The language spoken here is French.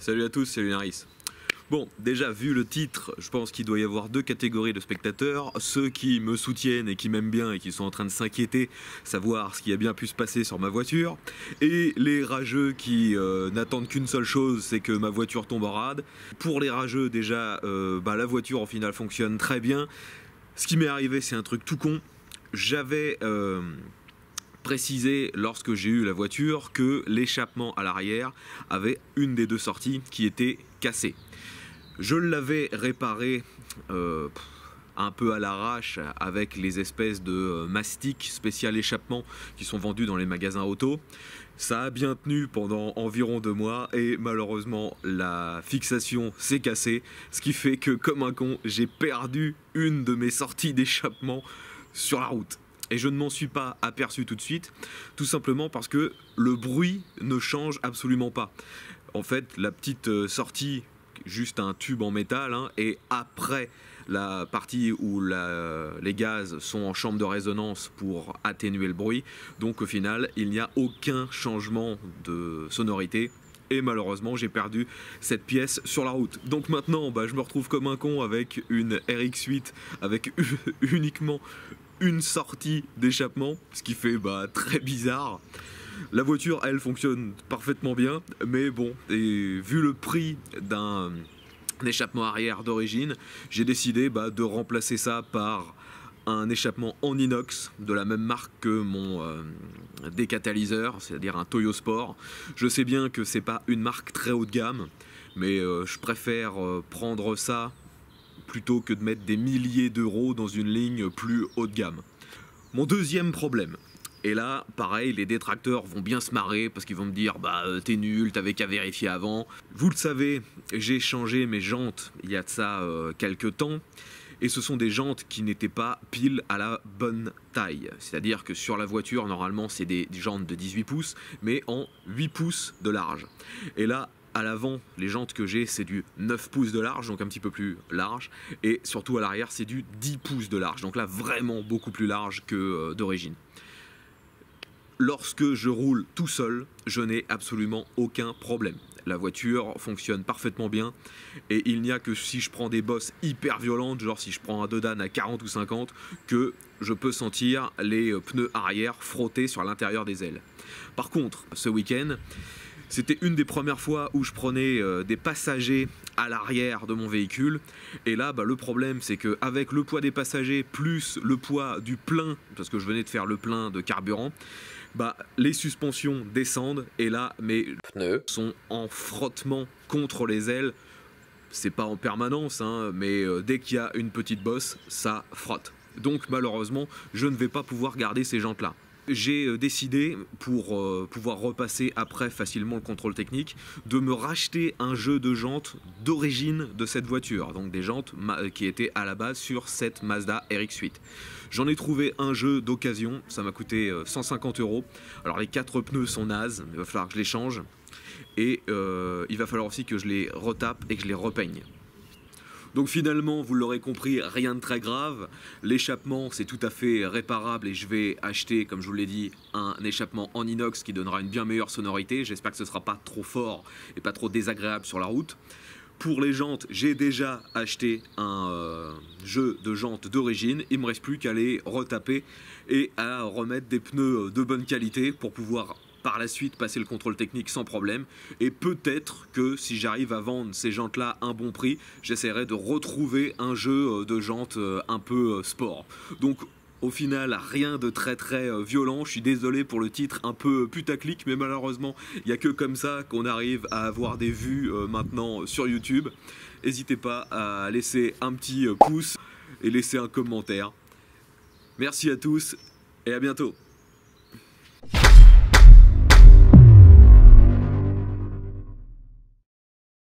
Salut à tous, c'est Lunaris. Bon, déjà vu le titre, je pense qu'il doit y avoir deux catégories de spectateurs. Ceux qui me soutiennent et qui m'aiment bien et qui sont en train de s'inquiéter, savoir ce qui a bien pu se passer sur ma voiture. Et les rageux qui euh, n'attendent qu'une seule chose, c'est que ma voiture tombe en rade. Pour les rageux, déjà, euh, bah, la voiture en final fonctionne très bien. Ce qui m'est arrivé, c'est un truc tout con. J'avais... Euh, précisé lorsque j'ai eu la voiture que l'échappement à l'arrière avait une des deux sorties qui était cassée. Je l'avais réparé euh, un peu à l'arrache avec les espèces de euh, mastic spécial échappement qui sont vendus dans les magasins auto. Ça a bien tenu pendant environ deux mois et malheureusement la fixation s'est cassée, ce qui fait que comme un con j'ai perdu une de mes sorties d'échappement sur la route. Et je ne m'en suis pas aperçu tout de suite, tout simplement parce que le bruit ne change absolument pas. En fait, la petite euh, sortie, juste un tube en métal, hein, et après la partie où les gaz sont en chambre de résonance pour atténuer le bruit. Donc au final, il n'y a aucun changement de sonorité. Et malheureusement, j'ai perdu cette pièce sur la route. Donc maintenant, bah, je me retrouve comme un con avec une RX8 avec uniquement une sortie d'échappement, ce qui fait bah, très bizarre. La voiture, elle, fonctionne parfaitement bien, mais bon, et vu le prix d'un échappement arrière d'origine, j'ai décidé bah, de remplacer ça par un échappement en inox de la même marque que mon euh, décatalyseur, c'est-à-dire un Toyo Sport. Je sais bien que c'est pas une marque très haut de gamme, mais euh, je préfère euh, prendre ça plutôt que de mettre des milliers d'euros dans une ligne plus haut de gamme. Mon deuxième problème, et là, pareil, les détracteurs vont bien se marrer parce qu'ils vont me dire Bah, euh, t'es nul, t'avais qu'à vérifier avant. Vous le savez, j'ai changé mes jantes il y a de ça euh, quelques temps. Et ce sont des jantes qui n'étaient pas pile à la bonne taille. C'est-à-dire que sur la voiture, normalement, c'est des jantes de 18 pouces, mais en 8 pouces de large. Et là, à l'avant, les jantes que j'ai, c'est du 9 pouces de large, donc un petit peu plus large. Et surtout à l'arrière, c'est du 10 pouces de large. Donc là, vraiment beaucoup plus large que euh, d'origine. Lorsque je roule tout seul, je n'ai absolument aucun problème. La voiture fonctionne parfaitement bien et il n'y a que si je prends des bosses hyper violentes, genre si je prends un Dodan à 40 ou 50, que je peux sentir les pneus arrière frotter sur l'intérieur des ailes. Par contre, ce week-end, c'était une des premières fois où je prenais euh, des passagers à l'arrière de mon véhicule. Et là, bah, le problème, c'est qu'avec le poids des passagers plus le poids du plein, parce que je venais de faire le plein de carburant, bah, les suspensions descendent et là, mes pneus sont en frottement contre les ailes. C'est pas en permanence, hein, mais euh, dès qu'il y a une petite bosse, ça frotte. Donc malheureusement, je ne vais pas pouvoir garder ces jantes-là j'ai euh, décidé, pour euh, pouvoir repasser après facilement le contrôle technique, de me racheter un jeu de jantes d'origine de cette voiture, donc des jantes euh, qui étaient à la base sur cette Mazda RX-8. J'en ai trouvé un jeu d'occasion, ça m'a coûté 150 euros. Alors les quatre pneus sont nazes, il va falloir que je les change. Et il va falloir aussi que je les retape et que je les repeigne. Donc finalement, vous l'aurez compris, rien de très grave. L'échappement, c'est tout à fait réparable et je vais acheter, comme je vous l'ai dit, un échappement en inox qui donnera une bien meilleure sonorité. J'espère que ce ne sera pas trop fort et pas trop désagréable sur la route. Pour les jantes, j'ai déjà acheté un euh, jeu de jantes d'origine. Il me reste plus qu'à les retaper et à remettre des pneus de bonne qualité pour pouvoir par la suite passer le contrôle technique sans problème. Et peut-être que si j'arrive à vendre ces jantes-là un bon prix, j'essaierai de retrouver un jeu euh, de jantes euh, un peu euh, sport. Donc au final, rien de très très violent. Je suis désolé pour le titre un peu putaclic, mais malheureusement, il n'y a que comme ça qu'on arrive à avoir des vues maintenant sur YouTube. N'hésitez pas à laisser un petit pouce et laisser un commentaire. Merci à tous et à bientôt.